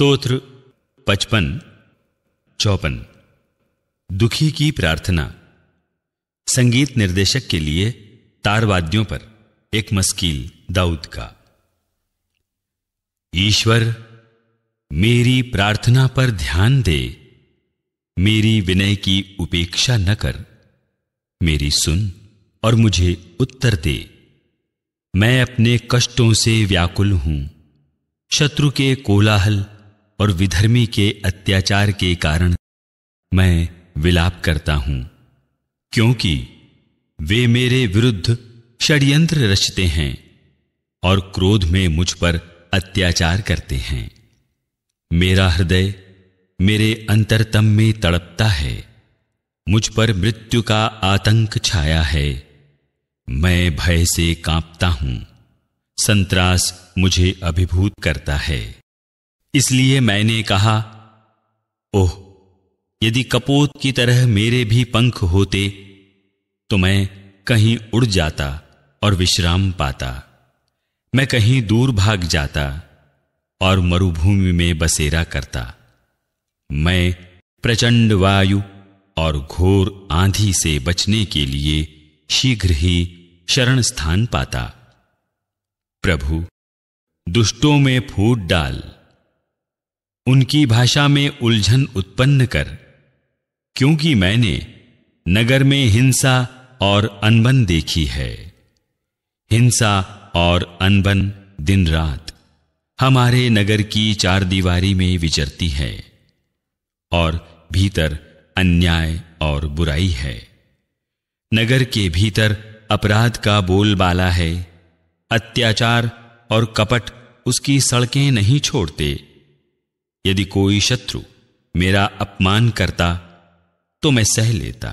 स्तोत्र पचपन चौपन दुखी की प्रार्थना संगीत निर्देशक के लिए तारवाद्यों पर एक मस्कील दाऊद का ईश्वर मेरी प्रार्थना पर ध्यान दे मेरी विनय की उपेक्षा न कर मेरी सुन और मुझे उत्तर दे मैं अपने कष्टों से व्याकुल हूं शत्रु के कोलाहल और विधर्मी के अत्याचार के कारण मैं विलाप करता हूं क्योंकि वे मेरे विरुद्ध षड्यंत्र रचते हैं और क्रोध में मुझ पर अत्याचार करते हैं मेरा हृदय मेरे अंतरतम में तड़पता है मुझ पर मृत्यु का आतंक छाया है मैं भय से कांपता हूं संतरास मुझे अभिभूत करता है इसलिए मैंने कहा ओह यदि कपोत की तरह मेरे भी पंख होते तो मैं कहीं उड़ जाता और विश्राम पाता मैं कहीं दूर भाग जाता और मरुभूमि में बसेरा करता मैं प्रचंड वायु और घोर आंधी से बचने के लिए शीघ्र ही शरण स्थान पाता प्रभु दुष्टों में फूट डाल उनकी भाषा में उलझन उत्पन्न कर क्योंकि मैंने नगर में हिंसा और अनबन देखी है हिंसा और अनबन दिन रात हमारे नगर की चार दीवारी में विचरती है और भीतर अन्याय और बुराई है नगर के भीतर अपराध का बोलबाला है अत्याचार और कपट उसकी सड़कें नहीं छोड़ते यदि कोई शत्रु मेरा अपमान करता तो मैं सह लेता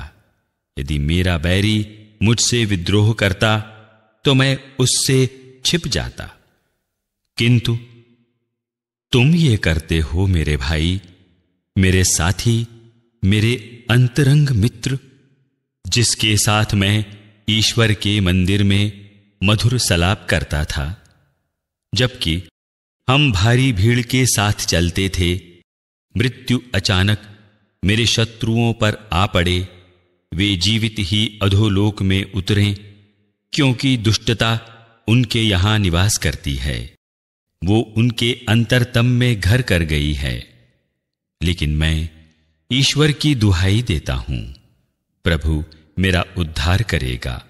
यदि मेरा बैरी मुझसे विद्रोह करता तो मैं उससे छिप जाता किंतु तुम ये करते हो मेरे भाई मेरे साथी मेरे अंतरंग मित्र जिसके साथ मैं ईश्वर के मंदिर में मधुर सलाप करता था जबकि हम भारी भीड़ के साथ चलते थे मृत्यु अचानक मेरे शत्रुओं पर आ पड़े वे जीवित ही अधोलोक में उतरे क्योंकि दुष्टता उनके यहां निवास करती है वो उनके अंतरतम में घर कर गई है लेकिन मैं ईश्वर की दुहाई देता हूं प्रभु मेरा उद्धार करेगा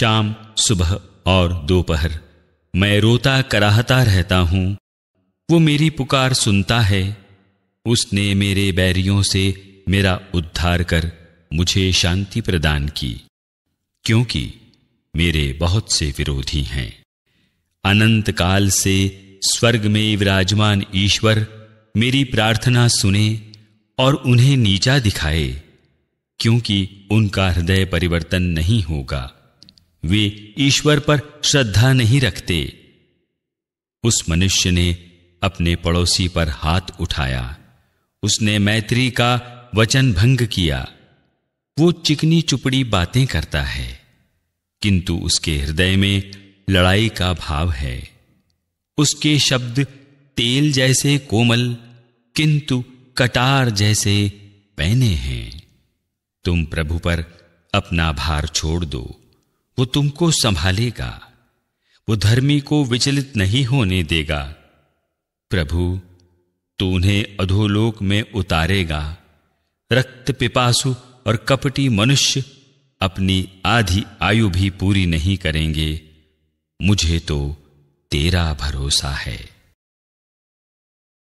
शाम सुबह और दोपहर मैं रोता कराहता रहता हूं वो मेरी पुकार सुनता है उसने मेरे बैरियों से मेरा उद्धार कर मुझे शांति प्रदान की क्योंकि मेरे बहुत से विरोधी हैं अनंत काल से स्वर्ग में विराजमान ईश्वर मेरी प्रार्थना सुने और उन्हें नीचा दिखाए क्योंकि उनका हृदय परिवर्तन नहीं होगा वे ईश्वर पर श्रद्धा नहीं रखते उस मनुष्य ने अपने पड़ोसी पर हाथ उठाया उसने मैत्री का वचन भंग किया वो चिकनी चुपड़ी बातें करता है किंतु उसके हृदय में लड़ाई का भाव है उसके शब्द तेल जैसे कोमल किंतु कटार जैसे पहने हैं तुम प्रभु पर अपना भार छोड़ दो वो तुमको संभालेगा वो धर्मी को विचलित नहीं होने देगा प्रभु तू उन्हें अधोलोक में उतारेगा रक्त पिपासु और कपटी मनुष्य अपनी आधी आयु भी पूरी नहीं करेंगे मुझे तो तेरा भरोसा है